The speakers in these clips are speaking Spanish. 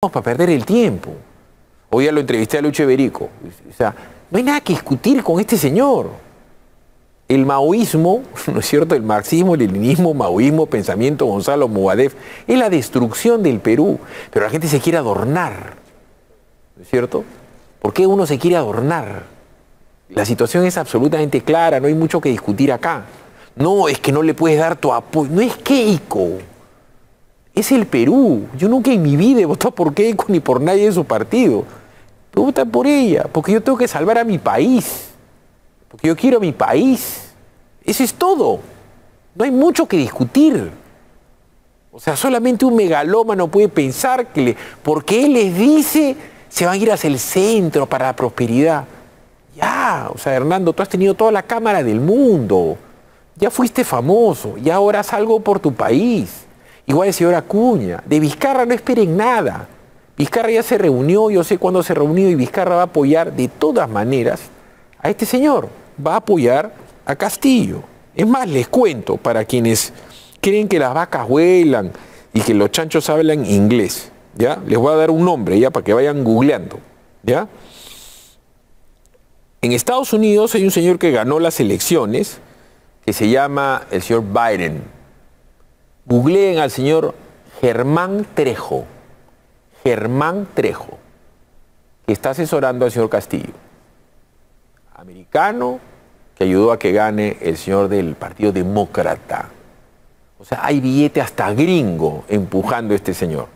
para perder el tiempo. Hoy ya lo entrevisté a Lucho Berico. O sea, no hay nada que discutir con este señor. El maoísmo, ¿no es cierto? El marxismo, el leninismo, maoísmo, pensamiento Gonzalo Mugadev, es la destrucción del Perú. Pero la gente se quiere adornar, ¿no es cierto? ¿Por qué uno se quiere adornar? La situación es absolutamente clara, no hay mucho que discutir acá. No, es que no le puedes dar tu apoyo. No es que ICO es el Perú. Yo nunca en mi vida he votado por Keiko ni por nadie de su partido. Pero por ella, porque yo tengo que salvar a mi país. Porque yo quiero a mi país. Eso es todo. No hay mucho que discutir. O sea, solamente un megalómano puede pensar que porque él les dice se van a ir hacia el centro para la prosperidad. Ya, o sea, Hernando, tú has tenido toda la cámara del mundo. Ya fuiste famoso y ahora salgo por tu país. Igual el señor Acuña. De Vizcarra no esperen nada. Vizcarra ya se reunió, yo sé cuándo se reunió y Vizcarra va a apoyar de todas maneras a este señor. Va a apoyar a Castillo. Es más, les cuento, para quienes creen que las vacas vuelan y que los chanchos hablan inglés, ¿ya? Les voy a dar un nombre ya para que vayan googleando, ¿ya? En Estados Unidos hay un señor que ganó las elecciones que se llama el señor Biden Googleen al señor Germán Trejo. Germán Trejo, que está asesorando al señor Castillo. Americano, que ayudó a que gane el señor del Partido Demócrata. O sea, hay billete hasta gringo empujando a este señor.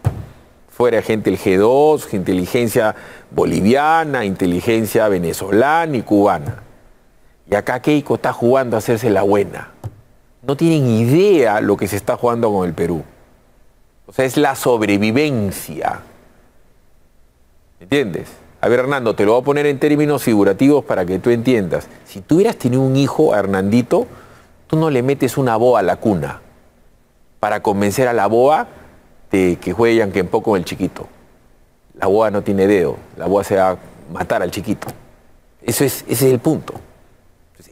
Fuera gente del G2, inteligencia boliviana, inteligencia venezolana y cubana. Y acá Keiko está jugando a hacerse la buena no tienen idea lo que se está jugando con el Perú. O sea, es la sobrevivencia. ¿Entiendes? A ver, Hernando, te lo voy a poner en términos figurativos para que tú entiendas. Si tú hubieras tenido un hijo, Hernandito, tú no le metes una boa a la cuna para convencer a la boa de que juegue Poco con el chiquito. La boa no tiene dedo, la boa se va a matar al chiquito. Eso es, ese es el punto.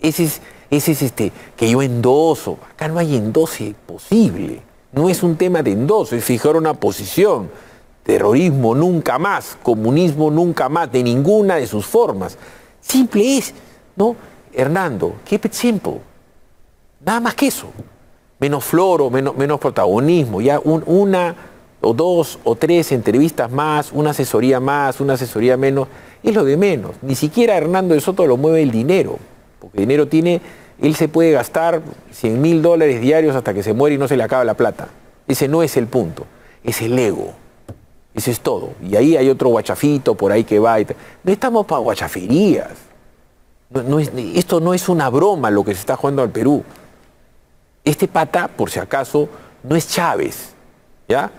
Ese es, ese es este, que yo endoso. Acá no hay endose posible. No es un tema de endoso, es fijar una posición. Terrorismo nunca más, comunismo nunca más, de ninguna de sus formas. Simple es, ¿no? Hernando, keep it simple. Nada más que eso. Menos floro, menos, menos protagonismo. Ya una o dos o tres entrevistas más, una asesoría más, una asesoría menos, es lo de menos. Ni siquiera Hernando de Soto lo mueve el dinero, porque el dinero tiene él se puede gastar 100 mil dólares diarios hasta que se muere y no se le acaba la plata. Ese no es el punto, es el ego. Ese es todo. Y ahí hay otro guachafito por ahí que va. no estamos para guachaferías. esto no es una broma lo que se está jugando al Perú. Este pata, por si acaso, no es Chávez. ¿Ya?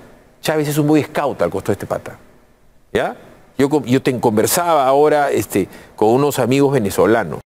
Chávez es un muy scout al costo de este pata. ¿Ya? Yo, yo te conversaba ahora este, con unos amigos venezolanos.